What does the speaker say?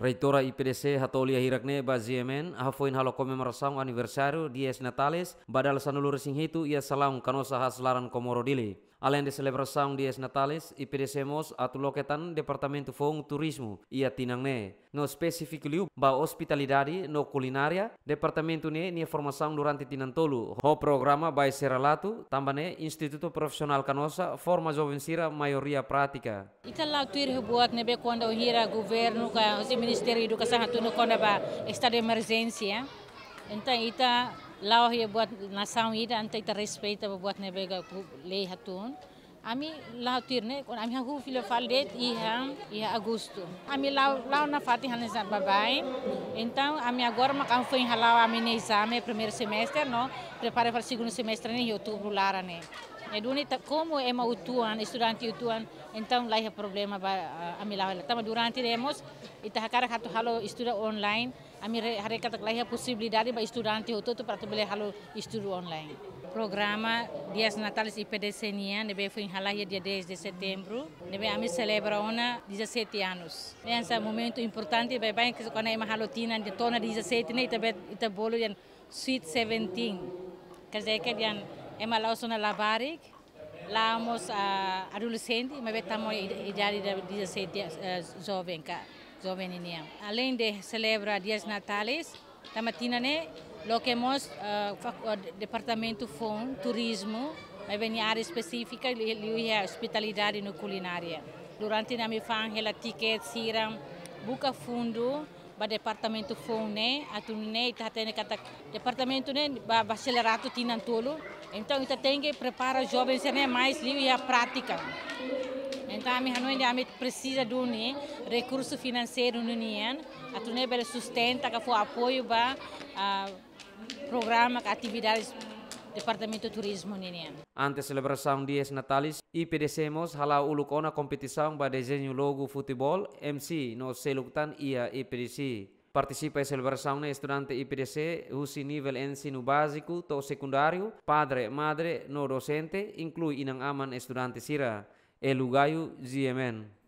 Reitora IPDC Hatolia Hirakne Baziemen hafoin halo kome marasang aniversario dies natales badal sanulur sing hitu ia salam kanosa haslaran komoro dili além de celebração dias natales e perecemos a loketan departamento fong turismo ia tinang ne no específico liu ba hospitalidade no culinária departamento ne ni formação durante tinantolo ho programa ba seralato tambane instituto profissional canosa forma jovem sira maioria prática itala tuir hebuat nebe quando hira governo ka o ministério educação atuno quando ba estado de emergência então ita lao ye buat nasang ida antai terrespeita buat nebega lehatun Ami lá tirne, quando ami hagu filho faldet e ham é, e é agosto. Ami lá lá na fati hanesan babai. Então ami agora makan foi halau ami ne exame é primeiro semestre, não? Prepara para segundo semestre ne outubro lara ne. Né? E durante, como é uma utuan, estudante utuan, então lá é problema para a milagre. Então, durante demos, e tá cara hatu halo estuda online, a mim hari kata lá é possibilidade para estudante tu para tu bele halo estudo online. Programa Dias Natalis IPDC Nia, nebe foi em dia 10 de setembro, nebe a mim celebra ona 17 anos. Nessa momento importante, bem bem que quando é uma halotina de tona 17, né, ita bolo yan sweet 17. Quer dizer que yan é uma zona labarik lá mos uh, eh, adolescentes, mas estamos idade de 17 uh, jovens cá jovem além de celebrar dias natais da matina né uh, departamento fom turismo mas vem área específica e a hospitalidade no culinária durante a minha fã, ela ticket siram buca fundo ba departamento fon né atu né ita tem kata departamento né ba bacharelato tinan tolo então ita tem que prepara jovens né mais livre a prática então a minha noite a precisa do né recurso financeiro no nian atu né bela sustenta que for apoio ba a programa atividades Departamento Turismo ninian. Antes celebração dias natalis, IPDCemos hala ulukona competição ba desenho logo futebol MC no selutan ia IPDC. Participa em celebração na estudante IPDC, usi nível ensino básico to secundário, padre, madre, no docente, inclui inang aman estudante sira. Elugayo GMN.